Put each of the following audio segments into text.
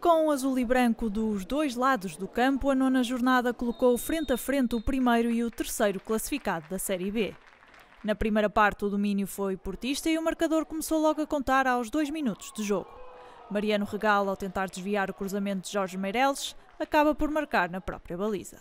Com o azul e branco dos dois lados do campo, a nona jornada colocou frente a frente o primeiro e o terceiro classificado da Série B. Na primeira parte, o domínio foi portista e o marcador começou logo a contar aos dois minutos de jogo. Mariano Regal, ao tentar desviar o cruzamento de Jorge Meireles, acaba por marcar na própria baliza.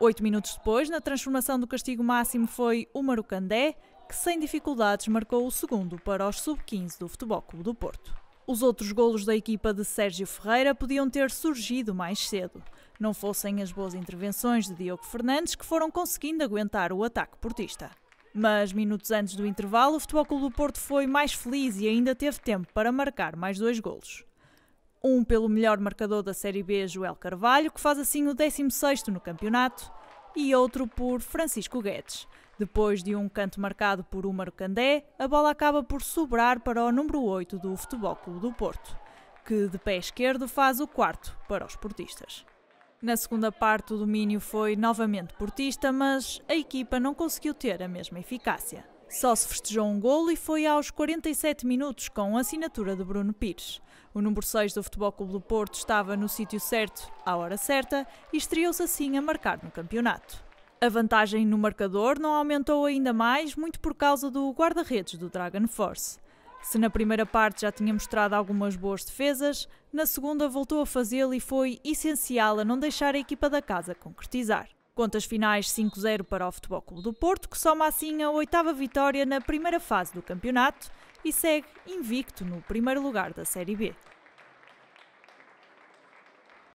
Oito minutos depois, na transformação do castigo máximo, foi o Marucandé, que sem dificuldades marcou o segundo para os sub-15 do Futebol Clube do Porto. Os outros golos da equipa de Sérgio Ferreira podiam ter surgido mais cedo. Não fossem as boas intervenções de Diogo Fernandes que foram conseguindo aguentar o ataque portista. Mas minutos antes do intervalo, o Futebol Clube do Porto foi mais feliz e ainda teve tempo para marcar mais dois golos. Um pelo melhor marcador da Série B, Joel Carvalho, que faz assim o 16º no campeonato, e outro por Francisco Guedes, depois de um canto marcado por Umar Candé, a bola acaba por sobrar para o número 8 do Futebol Clube do Porto, que de pé esquerdo faz o quarto para os portistas. Na segunda parte, o domínio foi novamente portista, mas a equipa não conseguiu ter a mesma eficácia. Só se festejou um golo e foi aos 47 minutos com a assinatura de Bruno Pires. O número 6 do Futebol Clube do Porto estava no sítio certo, à hora certa, e estreou-se assim a marcar no campeonato. A vantagem no marcador não aumentou ainda mais, muito por causa do guarda-redes do Dragon Force. Se na primeira parte já tinha mostrado algumas boas defesas, na segunda voltou a fazê-lo e foi essencial a não deixar a equipa da casa concretizar. Contas finais 5-0 para o Futebol Clube do Porto, que soma assim a oitava vitória na primeira fase do campeonato e segue invicto no primeiro lugar da Série B.